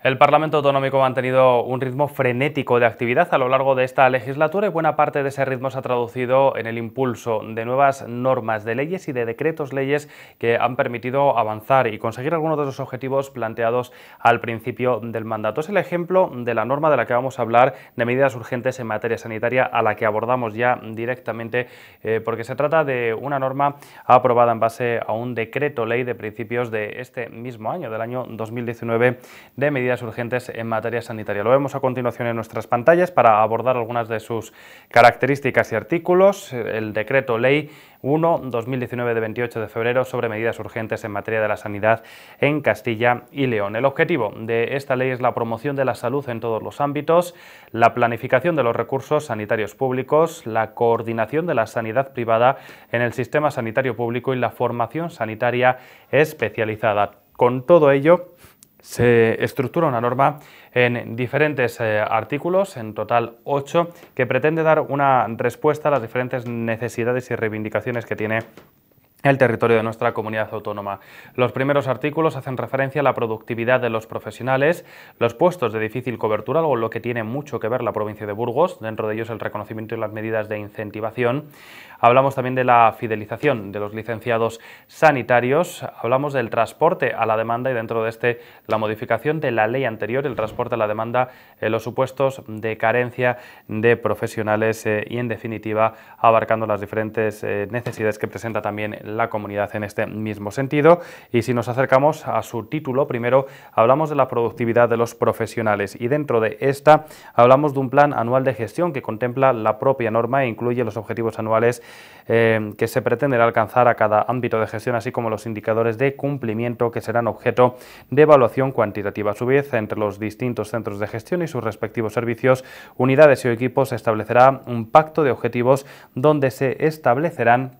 El Parlamento Autonómico ha mantenido un ritmo frenético de actividad a lo largo de esta legislatura y buena parte de ese ritmo se ha traducido en el impulso de nuevas normas de leyes y de decretos leyes que han permitido avanzar y conseguir algunos de los objetivos planteados al principio del mandato. Es el ejemplo de la norma de la que vamos a hablar de medidas urgentes en materia sanitaria a la que abordamos ya directamente eh, porque se trata de una norma aprobada en base a un decreto ley de principios de este mismo año, del año 2019, de medidas urgentes en materia sanitaria. Lo vemos a continuación en nuestras pantallas para abordar algunas de sus características y artículos. El decreto ley 1-2019 de 28 de febrero sobre medidas urgentes en materia de la sanidad en Castilla y León. El objetivo de esta ley es la promoción de la salud en todos los ámbitos, la planificación de los recursos sanitarios públicos, la coordinación de la sanidad privada en el sistema sanitario público y la formación sanitaria especializada. Con todo ello, se estructura una norma en diferentes eh, artículos, en total ocho, que pretende dar una respuesta a las diferentes necesidades y reivindicaciones que tiene el territorio de nuestra comunidad autónoma. Los primeros artículos hacen referencia a la productividad de los profesionales, los puestos de difícil cobertura, algo lo que tiene mucho que ver la provincia de Burgos, dentro de ellos el reconocimiento y las medidas de incentivación. Hablamos también de la fidelización de los licenciados sanitarios, hablamos del transporte a la demanda y dentro de este la modificación de la ley anterior, el transporte a la demanda, eh, los supuestos de carencia de profesionales eh, y en definitiva abarcando las diferentes eh, necesidades que presenta también la comunidad en este mismo sentido. Y si nos acercamos a su título, primero hablamos de la productividad de los profesionales y dentro de esta hablamos de un plan anual de gestión que contempla la propia norma e incluye los objetivos anuales eh, que se pretenderá alcanzar a cada ámbito de gestión, así como los indicadores de cumplimiento que serán objeto de evaluación cuantitativa. A su vez, entre los distintos centros de gestión y sus respectivos servicios, unidades y equipos se establecerá un pacto de objetivos donde se establecerán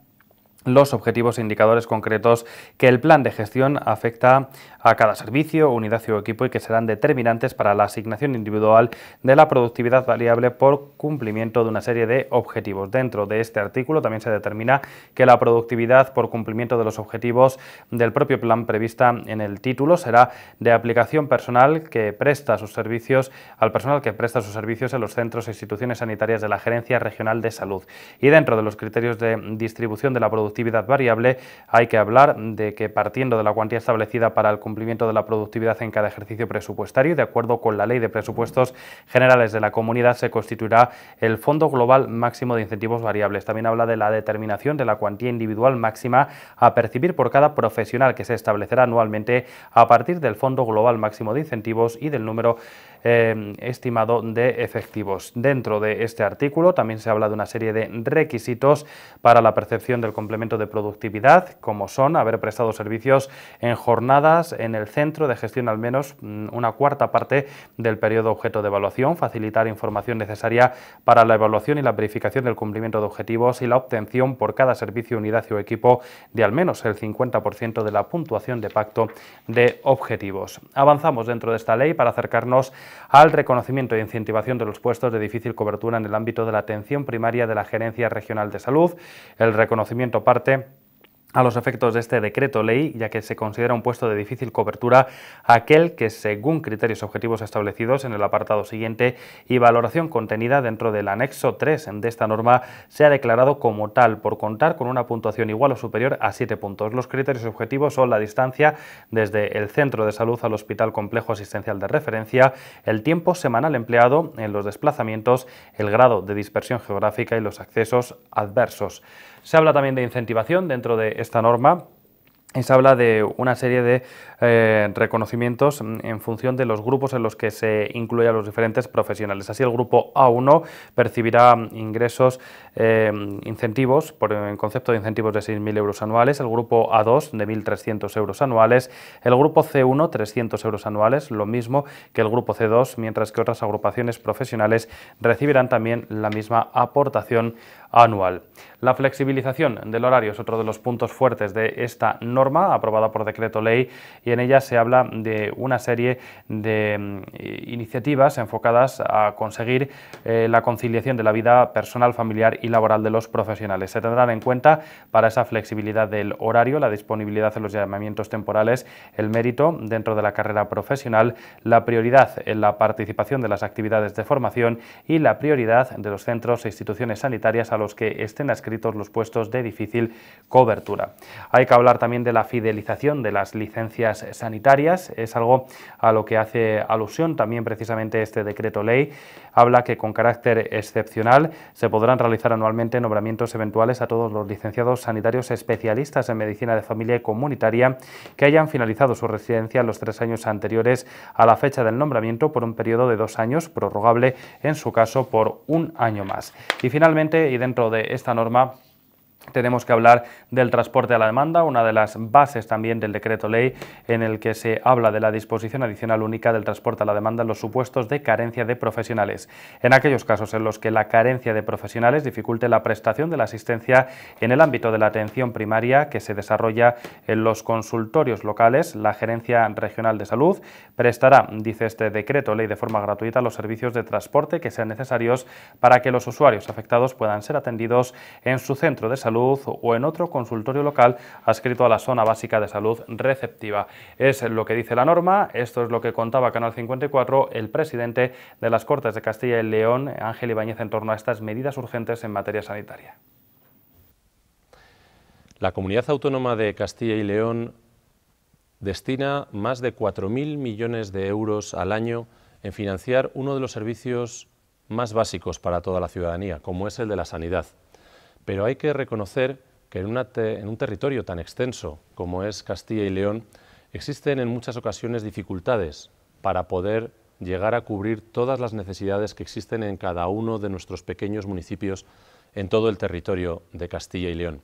los objetivos e indicadores concretos que el plan de gestión afecta a cada servicio, unidad o equipo y que serán determinantes para la asignación individual de la productividad variable por cumplimiento de una serie de objetivos. Dentro de este artículo también se determina que la productividad por cumplimiento de los objetivos del propio plan prevista en el título será de aplicación personal que presta sus servicios al personal que presta sus servicios en los centros e instituciones sanitarias de la Gerencia Regional de Salud. Y dentro de los criterios de distribución de la productividad productividad variable, hay que hablar de que partiendo de la cuantía establecida para el cumplimiento de la productividad en cada ejercicio presupuestario, de acuerdo con la Ley de Presupuestos Generales de la Comunidad, se constituirá el Fondo Global Máximo de Incentivos Variables. También habla de la determinación de la cuantía individual máxima a percibir por cada profesional que se establecerá anualmente a partir del Fondo Global Máximo de Incentivos y del número Em, estimado de efectivos. Dentro de este artículo también se habla de una serie de requisitos para la percepción del complemento de productividad, como son haber prestado servicios en jornadas en el centro de gestión al menos mm, una cuarta parte del periodo objeto de evaluación, facilitar información necesaria para la evaluación y la verificación del cumplimiento de objetivos y la obtención por cada servicio, unidad o equipo de al menos el 50% de la puntuación de pacto de objetivos. Avanzamos dentro de esta ley para acercarnos al reconocimiento e incentivación de los puestos de difícil cobertura en el ámbito de la atención primaria de la Gerencia Regional de Salud. El reconocimiento parte a los efectos de este decreto ley, ya que se considera un puesto de difícil cobertura aquel que, según criterios objetivos establecidos en el apartado siguiente y valoración contenida dentro del anexo 3 de esta norma, sea declarado como tal por contar con una puntuación igual o superior a 7 puntos. Los criterios objetivos son la distancia desde el centro de salud al hospital complejo asistencial de referencia, el tiempo semanal empleado en los desplazamientos, el grado de dispersión geográfica y los accesos adversos. Se habla también de incentivación dentro de esta norma y se habla de una serie de eh, reconocimientos en función de los grupos en los que se incluyen los diferentes profesionales. Así el grupo A1 percibirá ingresos, eh, incentivos, por el concepto de incentivos de 6.000 euros anuales, el grupo A2 de 1.300 euros anuales, el grupo C1 300 euros anuales, lo mismo que el grupo C2, mientras que otras agrupaciones profesionales recibirán también la misma aportación anual. La flexibilización del horario es otro de los puntos fuertes de esta norma aprobada por decreto ley y en ella se habla de una serie de mm, iniciativas enfocadas a conseguir eh, la conciliación de la vida personal, familiar y laboral de los profesionales. Se tendrán en cuenta para esa flexibilidad del horario, la disponibilidad de los llamamientos temporales, el mérito dentro de la carrera profesional, la prioridad en la participación de las actividades de formación y la prioridad de los centros e instituciones sanitarias a los que estén adscritos los puestos de difícil cobertura. Hay que hablar también de la fidelización de las licencias sanitarias, es algo a lo que hace alusión también precisamente este decreto ley. Habla que con carácter excepcional se podrán realizar anualmente nombramientos eventuales a todos los licenciados sanitarios especialistas en medicina de familia y comunitaria que hayan finalizado su residencia los tres años anteriores a la fecha del nombramiento por un periodo de dos años, prorrogable en su caso por un año más. Y finalmente, y dentro de esta norma tenemos que hablar del transporte a la demanda, una de las bases también del decreto ley en el que se habla de la disposición adicional única del transporte a la demanda en los supuestos de carencia de profesionales. En aquellos casos en los que la carencia de profesionales dificulte la prestación de la asistencia en el ámbito de la atención primaria que se desarrolla en los consultorios locales, la Gerencia Regional de Salud prestará, dice este decreto ley, de forma gratuita los servicios de transporte que sean necesarios para que los usuarios afectados puedan ser atendidos en su centro de salud o en otro consultorio local adscrito a la zona básica de salud receptiva. Es lo que dice la norma, esto es lo que contaba Canal 54, el presidente de las Cortes de Castilla y León, Ángel Ibáñez, en torno a estas medidas urgentes en materia sanitaria. La comunidad autónoma de Castilla y León destina más de 4.000 millones de euros al año en financiar uno de los servicios más básicos para toda la ciudadanía, como es el de la sanidad. Pero hay que reconocer que en, un territorio tan extenso como es Castilla y León, existen en muchas ocasiones dificultades para poder llegar a cubrir todas las necesidades que existen en cada uno de nuestros pequeños municipios en todo el territorio de Castilla y León.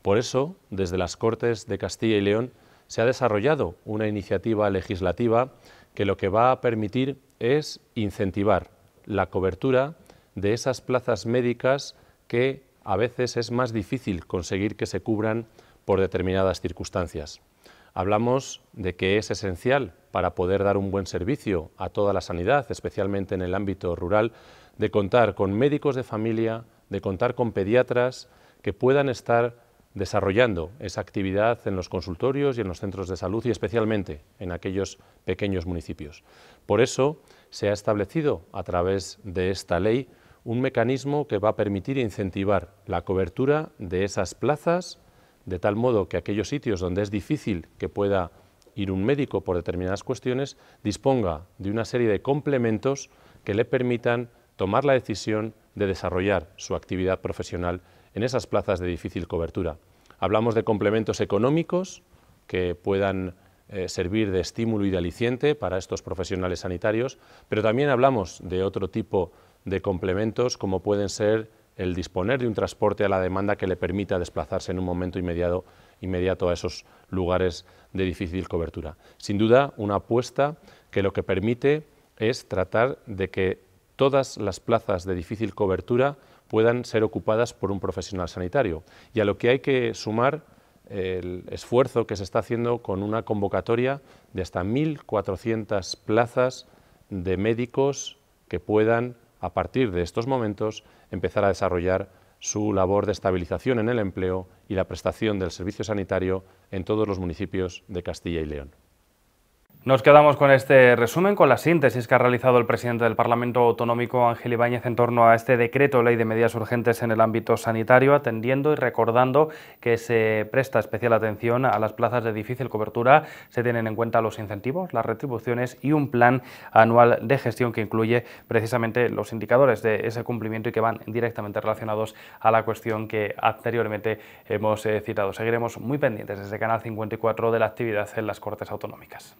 Por eso, desde las Cortes de Castilla y León se ha desarrollado una iniciativa legislativa que lo que va a permitir es incentivar la cobertura de esas plazas médicas que a veces es más difícil conseguir que se cubran por determinadas circunstancias. Hablamos de que es esencial para poder dar un buen servicio a toda la sanidad, especialmente en el ámbito rural, de contar con médicos de familia, de contar con pediatras que puedan estar desarrollando esa actividad en los consultorios y en los centros de salud y especialmente en aquellos pequeños municipios. Por eso se ha establecido a través de esta ley un mecanismo que va a permitir incentivar la cobertura de esas plazas, de tal modo que aquellos sitios donde es difícil que pueda ir un médico por determinadas cuestiones, disponga de una serie de complementos que le permitan tomar la decisión de desarrollar su actividad profesional en esas plazas de difícil cobertura. Hablamos de complementos económicos que puedan eh, servir de estímulo y de aliciente para estos profesionales sanitarios, pero también hablamos de otro tipo de complementos como pueden ser el disponer de un transporte a la demanda que le permita desplazarse en un momento inmediato, inmediato a esos lugares de difícil cobertura. Sin duda, una apuesta que lo que permite es tratar de que todas las plazas de difícil cobertura puedan ser ocupadas por un profesional sanitario. Y a lo que hay que sumar el esfuerzo que se está haciendo con una convocatoria de hasta 1.400 plazas de médicos que puedan a partir de estos momentos, empezar a desarrollar su labor de estabilización en el empleo y la prestación del servicio sanitario en todos los municipios de Castilla y León. Nos quedamos con este resumen, con la síntesis que ha realizado el presidente del Parlamento Autonómico, Ángel Ibáñez, en torno a este decreto ley de medidas urgentes en el ámbito sanitario, atendiendo y recordando que se presta especial atención a las plazas de difícil cobertura, se tienen en cuenta los incentivos, las retribuciones y un plan anual de gestión que incluye precisamente los indicadores de ese cumplimiento y que van directamente relacionados a la cuestión que anteriormente hemos eh, citado. Seguiremos muy pendientes desde Canal 54 de la actividad en las Cortes Autonómicas.